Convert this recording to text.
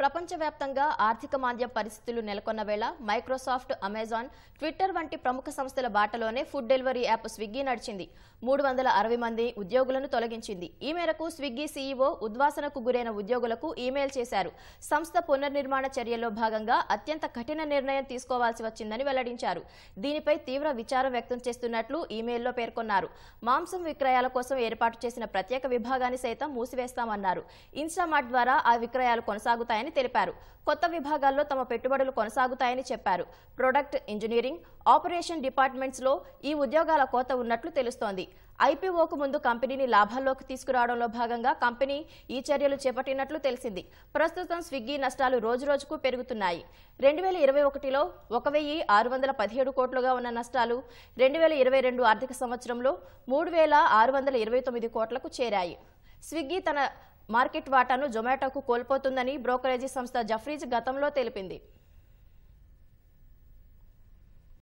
ప్రపంచవ్యాప్తంగా ఆర్థిక మాంద్యం పరిస్థితులు నెలకొన్న వేళ మైక్రోసాఫ్ట్ అమెజాన్ ట్విట్టర్ వంటి ప్రముఖ సంస్థల బాటలోనే ఫుడ్ డెలివరీ యాప్ స్విగ్గీ నడిచింది మూడు వందల అరవై మంది ఉద్యోగులను తొలగించింది ఈ మేరకు స్విగ్గీ సీఈఓ ఉద్వాసనకు గురైన ఉద్యోగులకు ఈమెయిల్ చేశారు సంస్థ పునర్నిర్మాణ చర్యల్లో భాగంగా అత్యంత కఠిన నిర్ణయం తీసుకోవాల్సి వచ్చిందని వెల్లడించారు దీనిపై తీవ్ర విచారం వ్యక్తం చేస్తున్నట్లు ఈమెయిల్లో పేర్కొన్నారు మాంసం విక్రయాల కోసం ఏర్పాటు చేసిన ప్రత్యేక విభాగాన్ని సైతం మూసివేస్తామన్నారు ఇన్స్టామార్ట్ ద్వారా ఆ విక్రయాలు కొనసాగుతాయని చేస్తున్నాయని తెలిపారు కొత్త విభాగాల్లో తమ పెట్టుబడులు కొనసాగుతాయని చెప్పారు ప్రొడక్ట్ ఇంజనీరింగ్ ఆపరేషన్ డిపార్ట్మెంట్స్ లో ఈ ఉద్యోగాల కోత ఉన్నట్లు తెలుస్తోంది ఐపీఓకు ముందు కంపెనీని లాభాల్లోకి తీసుకురావడంలో భాగంగా కంపెనీ ఈ చర్యలు చేపట్టినట్లు తెలిసింది ప్రస్తుతం స్విగ్గీ నష్టాలు రోజురోజుకు పెరుగుతున్నాయి రెండు వేల ఇరవై ఒకటిలో ఒక వెయ్యి ఆరు వందల పదిహేడు కోట్లుగా ఉన్న నష్టాలు రెండు వేల ఇరవై రెండు ఆర్థిక సంవత్సరంలో మూడు వేల ఆరు వందల ఇరవై తొమ్మిది కోట్లకు చేరాయి స్విగ్గీ తన మార్కెట్ వాటాను జొమాటోకు కోల్పోతుందని బ్రోకరేజీ సంస్థ జఫ్రీజ్ గతంలో తెలిపింది